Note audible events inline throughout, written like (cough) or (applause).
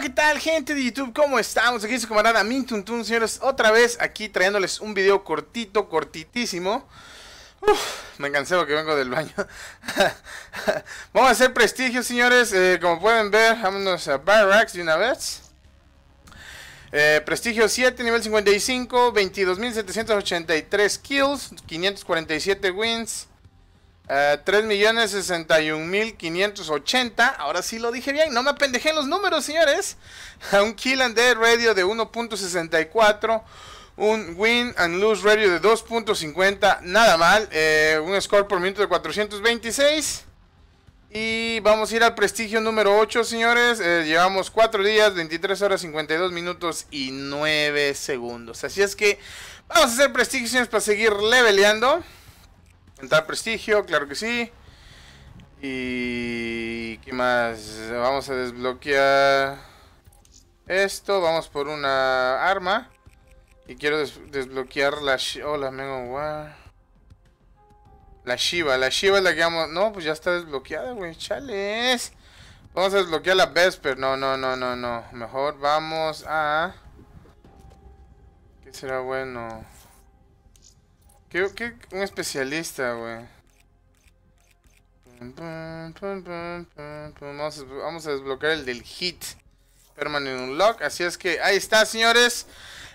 ¿qué tal gente de YouTube? ¿Cómo estamos? Aquí su camarada Mintuntun, señores, otra vez aquí trayéndoles un video cortito, cortitísimo. Uf, me cansé porque vengo del baño. (laughs) Vamos a hacer prestigio, señores. Eh, como pueden ver, vámonos a Barracks de una vez. Eh, prestigio 7, nivel 55, 22.783 kills, 547 wins. 3.061.580. Eh, Ahora sí lo dije bien. No me apendejé en los números, señores. (laughs) un kill and dead radio de 1.64. Un win and lose radio de 2.50. Nada mal. Eh, un score por minuto de 426. Y vamos a ir al prestigio número 8, señores. Eh, llevamos 4 días, 23 horas, 52 minutos y 9 segundos. Así es que vamos a hacer prestigio, señores, para seguir leveleando. Aumentar prestigio, claro que sí. Y... ¿Qué más? Vamos a desbloquear esto. Vamos por una arma. Y quiero desbloquear la... hola oh, la La Shiva. La Shiva es la que vamos... No, pues ya está desbloqueada, güey. Chales. Vamos a desbloquear la Vesper. No, no, no, no, no. Mejor vamos a... ¿Qué será bueno? un especialista, güey. Vamos, vamos a desbloquear el del hit. Permanent unlock. Así es que ahí está, señores.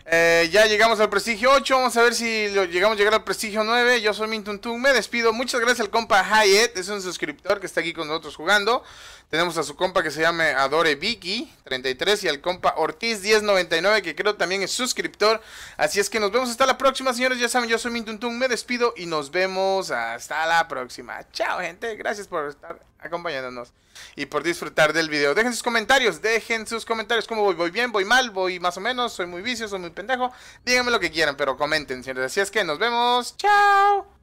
Eh, ya llegamos al prestigio 8. Vamos a ver si llegamos a llegar al prestigio 9. Yo soy MintunTun, Me despido. Muchas gracias al compa Hayet. Es un suscriptor que está aquí con nosotros jugando. Tenemos a su compa que se llama Adore Vicky 33 y al compa Ortiz 1099 que creo también es suscriptor. Así es que nos vemos hasta la próxima, señores. Ya saben, yo soy MintunTun, Me despido y nos vemos hasta la próxima. Chao, gente. Gracias por estar acompañándonos y por disfrutar del video. Dejen sus comentarios, dejen sus comentarios. ¿Cómo voy? ¿Voy bien? ¿Voy mal? ¿Voy más o menos? ¿Soy muy vicio? ¿Soy muy pendejo. Díganme lo que quieran, pero comenten, señores. Así es que nos vemos. Chao.